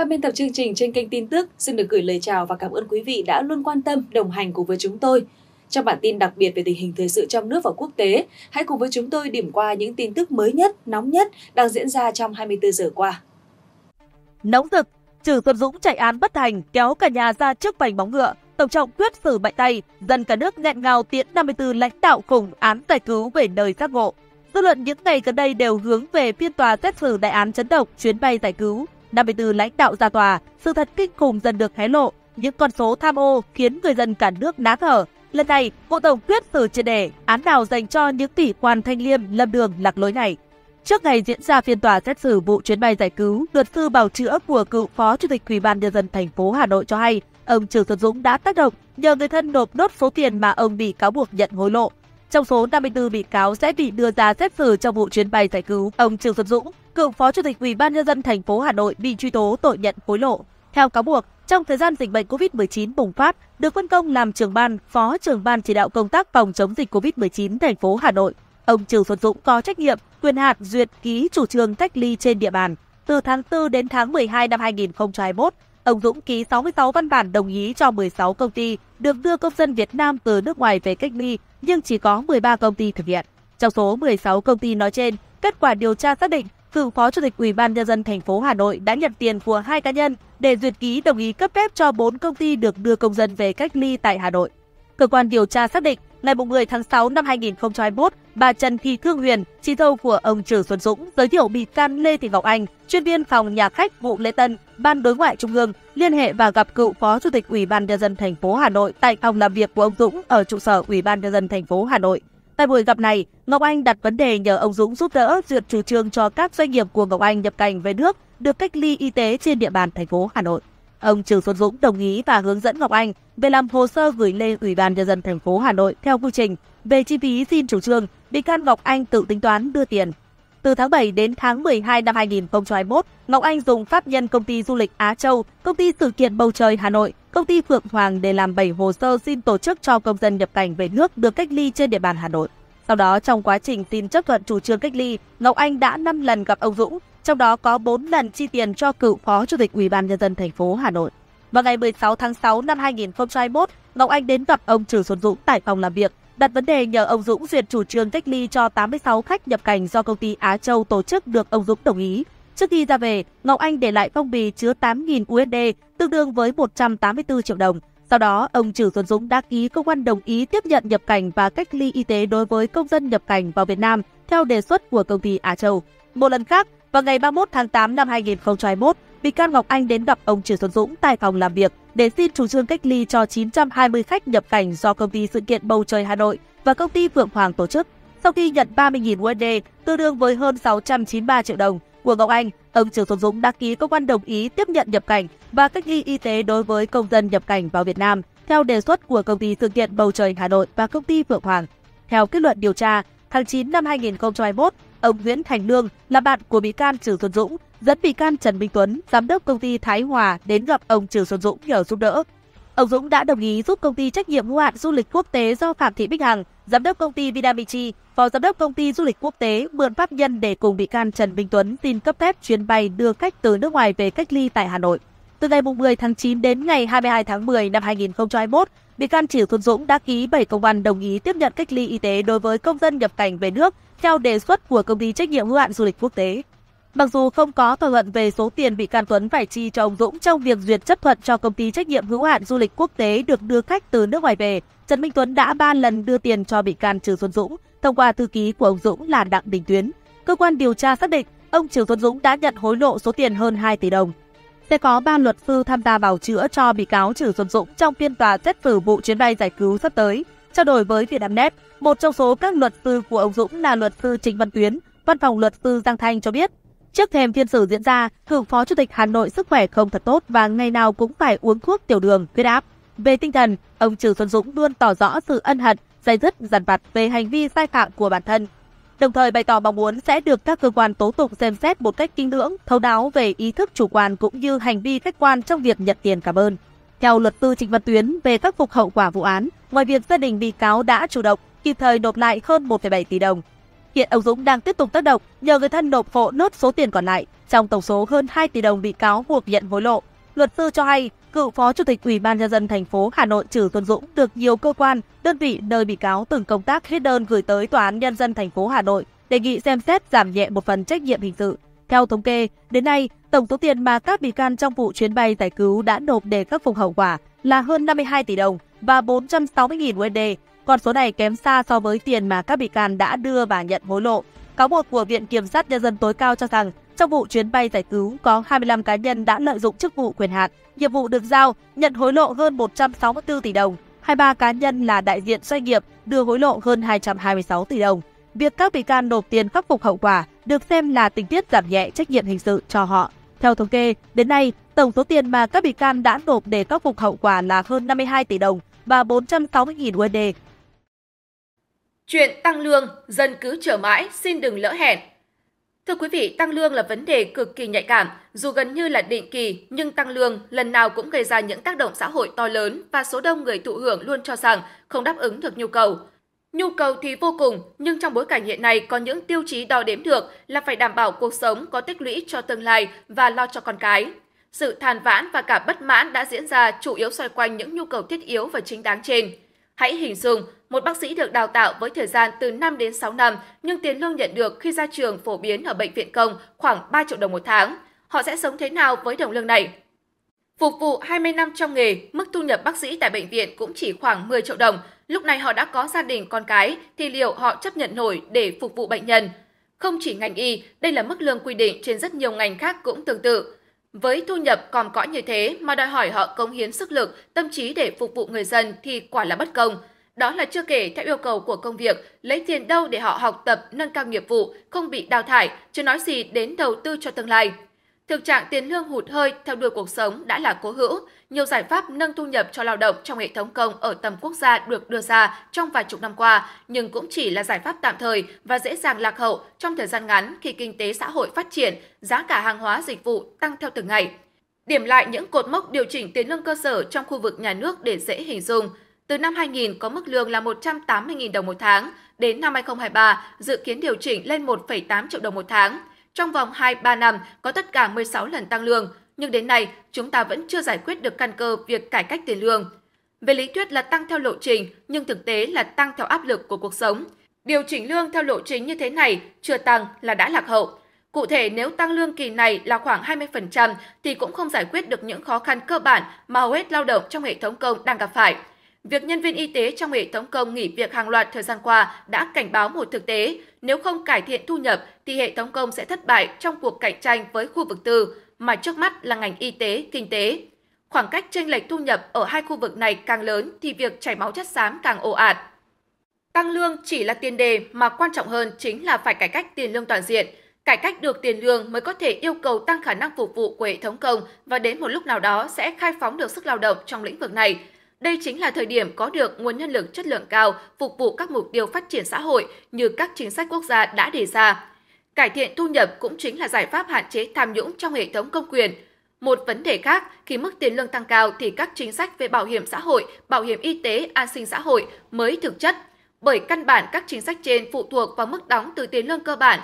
Ban biên tập chương trình trên kênh tin tức xin được gửi lời chào và cảm ơn quý vị đã luôn quan tâm, đồng hành cùng với chúng tôi. Trong bản tin đặc biệt về tình hình thời sự trong nước và quốc tế, hãy cùng với chúng tôi điểm qua những tin tức mới nhất, nóng nhất đang diễn ra trong 24 giờ qua. Nóng thực, trừ Xuân Dũng chạy án bất thành kéo cả nhà ra trước vành bóng ngựa, Tổng trọng quyết xử bại tay, dân cả nước nghẹn ngào tiễn 54 lãnh đạo khủng án giải cứu về nơi giác ngộ. Dư luận những ngày gần đây đều hướng về phiên tòa xét xử đại án chấn động chuyến bay giải cứu 54 lãnh đạo ra tòa, sự thật kinh khủng dần được hé lộ, những con số tham ô khiến người dân cả nước ná thở. Lần này, Bộ Tổng quyết xử triệt đề án nào dành cho những tỷ quan thanh liêm lâm đường lạc lối này. Trước ngày diễn ra phiên tòa xét xử vụ chuyến bay giải cứu, luật sư bào chữa của cựu Phó Chủ tịch Ủy ban nhân dân thành phố Hà Nội cho hay, ông Trường Xuân Dũng đã tác động nhờ người thân nộp nốt số tiền mà ông bị cáo buộc nhận hối lộ. Trong số 54 bị cáo sẽ bị đưa ra xét xử trong vụ chuyến bay giải cứu, ông Trương Xuân Dũng, cựu Phó Chủ tịch Ủy ban nhân dân thành phố Hà Nội bị truy tố tội nhận hối lộ. Theo cáo buộc, trong thời gian dịch bệnh COVID-19 bùng phát, được phân công làm trưởng ban, phó trưởng ban chỉ đạo công tác phòng chống dịch COVID-19 thành phố Hà Nội. Ông Trừ Xuân Dũng có trách nhiệm, quyền hạn duyệt ký chủ trương cách ly trên địa bàn. Từ tháng 4 đến tháng 12 năm 2021, Ông Dũng ký 66 văn bản đồng ý cho 16 công ty được đưa công dân Việt Nam từ nước ngoài về cách ly, nhưng chỉ có 13 công ty thực hiện. Trong số 16 công ty nói trên, kết quả điều tra xác định cựu phó chủ tịch Ủy ban nhân dân thành phố Hà Nội đã nhận tiền của hai cá nhân để duyệt ký đồng ý cấp phép cho 4 công ty được đưa công dân về cách ly tại Hà Nội. Cơ quan điều tra xác định ngày 10 tháng 6 năm 2021, Bà Trần Thị Thương Huyền, chị dâu của ông Trừ Xuân Dũng, giới thiệu bị can Lê Thị Ngọc Anh, chuyên viên phòng nhà khách vụ lễ tân, ban đối ngoại trung ương, liên hệ và gặp cựu phó chủ tịch Ủy ban nhân dân thành phố Hà Nội tại phòng làm việc của ông Dũng ở trụ sở Ủy ban nhân dân thành phố Hà Nội. Tại buổi gặp này, Ngọc Anh đặt vấn đề nhờ ông Dũng giúp đỡ duyệt chủ trương cho các doanh nghiệp của Ngọc Anh nhập cảnh về nước được cách ly y tế trên địa bàn thành phố Hà Nội. Ông Trừ Xuân Dũng đồng ý và hướng dẫn Ngọc Anh về làm hồ sơ gửi lên Ủy ban nhân dân thành phố Hà Nội theo quy trình về chi phí xin chủ trương, bị can Ngọc Anh tự tính toán đưa tiền. Từ tháng 7 đến tháng 12 năm 2021, Ngọc Anh dùng pháp nhân công ty du lịch Á Châu, công ty sự kiện bầu trời Hà Nội, công ty Phượng Hoàng để làm 7 hồ sơ xin tổ chức cho công dân nhập cảnh về nước được cách ly trên địa bàn Hà Nội. Sau đó trong quá trình xin chấp thuận chủ trương cách ly, Ngọc Anh đã 5 lần gặp ông Dũng, trong đó có 4 lần chi tiền cho cựu phó chủ tịch Ủy ban nhân dân thành phố Hà Nội. Vào ngày 16 tháng 6 năm 2021, Ngọc Anh đến gặp ông Trử Xuân Dũng tại phòng làm việc Đặt vấn đề nhờ ông Dũng duyệt chủ trương cách ly cho 86 khách nhập cảnh do công ty Á Châu tổ chức được ông Dũng đồng ý. Trước khi ra về, Ngọc Anh để lại phong bì chứa 8.000 USD, tương đương với 184 triệu đồng. Sau đó, ông Trử Xuân Dũng đã ký công văn đồng ý tiếp nhận nhập cảnh và cách ly y tế đối với công dân nhập cảnh vào Việt Nam theo đề xuất của công ty Á Châu. Một lần khác, vào ngày 31 tháng 8 năm 2021, bị can Ngọc Anh đến gặp ông Trừ Xuân Dũng tại phòng làm việc để xin chủ trương cách ly cho 920 khách nhập cảnh do công ty sự kiện Bầu Trời Hà Nội và công ty Phượng Hoàng tổ chức. Sau khi nhận 30.000 USD, tương đương với hơn 693 triệu đồng của Ngọc Anh, ông Trừ Xuân Dũng đã ký công văn đồng ý tiếp nhận nhập cảnh và cách ly y tế đối với công dân nhập cảnh vào Việt Nam theo đề xuất của công ty sự kiện Bầu Trời Hà Nội và công ty Phượng Hoàng. Theo kết luận điều tra, tháng 9 năm 2021, ông Nguyễn Thành Lương là bạn của bị can Trừ Xuân Dũng, dẫn bị can Trần Minh Tuấn, giám đốc công ty Thái Hòa đến gặp ông Trừ Xuân Dũng nhờ giúp đỡ. Ông Dũng đã đồng ý giúp công ty trách nhiệm hữu hạn du lịch quốc tế do Phạm Thị Bích Hằng, giám đốc công ty Vinamichi, phó giám đốc công ty du lịch quốc tế mượn pháp nhân để cùng bị can Trần Minh Tuấn xin cấp phép chuyến bay đưa khách từ nước ngoài về cách ly tại Hà Nội. Từ ngày 10 tháng 9 đến ngày 22 tháng 10 năm 2021, bị can Trử Xuân Dũng đã ký 7 công văn đồng ý tiếp nhận cách ly y tế đối với công dân nhập cảnh về nước theo đề xuất của công ty trách nhiệm hữu hạn du lịch quốc tế. Mặc dù không có thỏa thuận về số tiền bị can Tuấn phải chi cho ông Dũng trong việc duyệt chấp thuận cho công ty trách nhiệm hữu hạn du lịch quốc tế được đưa khách từ nước ngoài về, Trần Minh Tuấn đã 3 lần đưa tiền cho bị can Trừ Xuân Dũng thông qua thư ký của ông Dũng là Đặng Đình Tuyến. Cơ quan điều tra xác định ông Trừ Xuân Dũng đã nhận hối lộ số tiền hơn 2 tỷ đồng sẽ có ba luật sư tham gia bào chữa cho bị cáo Trử Xuân Dũng trong phiên tòa xét xử vụ chuyến bay giải cứu sắp tới. Trao đổi với Vietnamnet, một trong số các luật sư của ông Dũng là luật sư Trịnh Văn Tuyến, văn phòng luật sư Giang Thanh cho biết, trước thềm phiên xử diễn ra, cựu phó chủ tịch Hà Nội sức khỏe không thật tốt và ngày nào cũng phải uống thuốc tiểu đường, huyết áp. Về tinh thần, ông Trừ Xuân Dũng luôn tỏ rõ sự ân hận, dây dứt dằn vặt về hành vi sai phạm của bản thân đồng thời bày tỏ mong muốn sẽ được các cơ quan tố tụng xem xét một cách kỹ lưỡng, thấu đáo về ý thức chủ quan cũng như hành vi khách quan trong việc nhận tiền cảm ơn. Theo luật sư Trịnh Văn Tuyến về khắc phục hậu quả vụ án, ngoài việc gia đình bị cáo đã chủ động kịp thời nộp lại hơn 1,7 tỷ đồng, hiện ông Dũng đang tiếp tục tác động nhờ người thân nộp hộ nốt số tiền còn lại trong tổng số hơn 2 tỷ đồng bị cáo buộc nhận hối lộ. Luật sư cho hay cựu phó chủ tịch Ủy ban nhân dân thành phố Hà Nội Trử Xuân Dũng được nhiều cơ quan, đơn vị nơi bị cáo từng công tác hết đơn gửi tới tòa án nhân dân thành phố Hà Nội đề nghị xem xét giảm nhẹ một phần trách nhiệm hình sự. Theo thống kê, đến nay, tổng số tiền mà các bị can trong vụ chuyến bay giải cứu đã nộp để khắc phục hậu quả là hơn 52 tỷ đồng và 460.000 USD. Con số này kém xa so với tiền mà các bị can đã đưa và nhận hối lộ. Cáo buộc của Viện Kiểm sát Nhân dân tối cao cho rằng trong vụ chuyến bay giải cứu, có 25 cá nhân đã lợi dụng chức vụ quyền hạn, nhiệm vụ được giao, nhận hối lộ hơn 164 tỷ đồng. 23 cá nhân là đại diện doanh nghiệp đưa hối lộ hơn 226 tỷ đồng. Việc các bị can nộp tiền khắc phục hậu quả được xem là tình tiết giảm nhẹ trách nhiệm hình sự cho họ. Theo thống kê, đến nay, tổng số tiền mà các bị can đã nộp để khắc phục hậu quả là hơn 52 tỷ đồng và 460.000 USD. Chuyện tăng lương, dân cứ chờ mãi, xin đừng lỡ hẹn. Thưa quý vị, tăng lương là vấn đề cực kỳ nhạy cảm, dù gần như là định kỳ nhưng tăng lương lần nào cũng gây ra những tác động xã hội to lớn và số đông người thụ hưởng luôn cho rằng không đáp ứng được nhu cầu. Nhu cầu thì vô cùng, nhưng trong bối cảnh hiện nay có những tiêu chí đo đếm được là phải đảm bảo cuộc sống có tích lũy cho tương lai và lo cho con cái. Sự than vãn và cả bất mãn đã diễn ra chủ yếu xoay quanh những nhu cầu thiết yếu và chính đáng trên. Hãy hình dung một bác sĩ được đào tạo với thời gian từ 5 đến 6 năm, nhưng tiền lương nhận được khi ra trường phổ biến ở bệnh viện công khoảng 3 triệu đồng một tháng. Họ sẽ sống thế nào với đồng lương này? Phục vụ 20 năm trong nghề, mức thu nhập bác sĩ tại bệnh viện cũng chỉ khoảng 10 triệu đồng. Lúc này họ đã có gia đình con cái, thì liệu họ chấp nhận nổi để phục vụ bệnh nhân? Không chỉ ngành y, đây là mức lương quy định trên rất nhiều ngành khác cũng tương tự. Với thu nhập còn cõi như thế mà đòi hỏi họ cống hiến sức lực, tâm trí để phục vụ người dân thì quả là bất công. Đó là chưa kể theo yêu cầu của công việc, lấy tiền đâu để họ học tập, nâng cao nghiệp vụ, không bị đào thải, chưa nói gì đến đầu tư cho tương lai. Thực trạng tiền lương hụt hơi theo đuổi cuộc sống đã là cố hữu, nhiều giải pháp nâng thu nhập cho lao động trong hệ thống công ở tầm quốc gia được đưa ra trong vài chục năm qua, nhưng cũng chỉ là giải pháp tạm thời và dễ dàng lạc hậu trong thời gian ngắn khi kinh tế xã hội phát triển, giá cả hàng hóa dịch vụ tăng theo từng ngày. Điểm lại những cột mốc điều chỉnh tiền lương cơ sở trong khu vực nhà nước để dễ hình dung. Từ năm 2000 có mức lương là 180.000 đồng một tháng, đến năm 2023 dự kiến điều chỉnh lên 1,8 triệu đồng một tháng – trong vòng 2-3 năm có tất cả 16 lần tăng lương, nhưng đến nay chúng ta vẫn chưa giải quyết được căn cơ việc cải cách tiền lương. Về lý thuyết là tăng theo lộ trình, nhưng thực tế là tăng theo áp lực của cuộc sống. Điều chỉnh lương theo lộ trình như thế này chưa tăng là đã lạc hậu. Cụ thể, nếu tăng lương kỳ này là khoảng 20% thì cũng không giải quyết được những khó khăn cơ bản mà hầu hết lao động trong hệ thống công đang gặp phải – Việc nhân viên y tế trong hệ thống công nghỉ việc hàng loạt thời gian qua đã cảnh báo một thực tế, nếu không cải thiện thu nhập thì hệ thống công sẽ thất bại trong cuộc cạnh tranh với khu vực tư, mà trước mắt là ngành y tế, kinh tế. Khoảng cách chênh lệch thu nhập ở hai khu vực này càng lớn thì việc chảy máu chất xám càng ồ ạt. Tăng lương chỉ là tiền đề mà quan trọng hơn chính là phải cải cách tiền lương toàn diện. Cải cách được tiền lương mới có thể yêu cầu tăng khả năng phục vụ của hệ thống công và đến một lúc nào đó sẽ khai phóng được sức lao động trong lĩnh vực này – đây chính là thời điểm có được nguồn nhân lực chất lượng cao phục vụ các mục tiêu phát triển xã hội như các chính sách quốc gia đã đề ra. Cải thiện thu nhập cũng chính là giải pháp hạn chế tham nhũng trong hệ thống công quyền. Một vấn đề khác, khi mức tiền lương tăng cao thì các chính sách về bảo hiểm xã hội, bảo hiểm y tế, an sinh xã hội mới thực chất. Bởi căn bản các chính sách trên phụ thuộc vào mức đóng từ tiền lương cơ bản.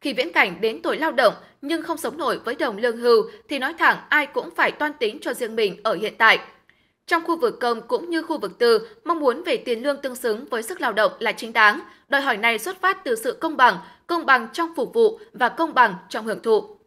Khi viễn cảnh đến tuổi lao động nhưng không sống nổi với đồng lương hưu thì nói thẳng ai cũng phải toan tính cho riêng mình ở hiện tại – trong khu vực công cũng như khu vực tư, mong muốn về tiền lương tương xứng với sức lao động là chính đáng. Đòi hỏi này xuất phát từ sự công bằng, công bằng trong phục vụ và công bằng trong hưởng thụ.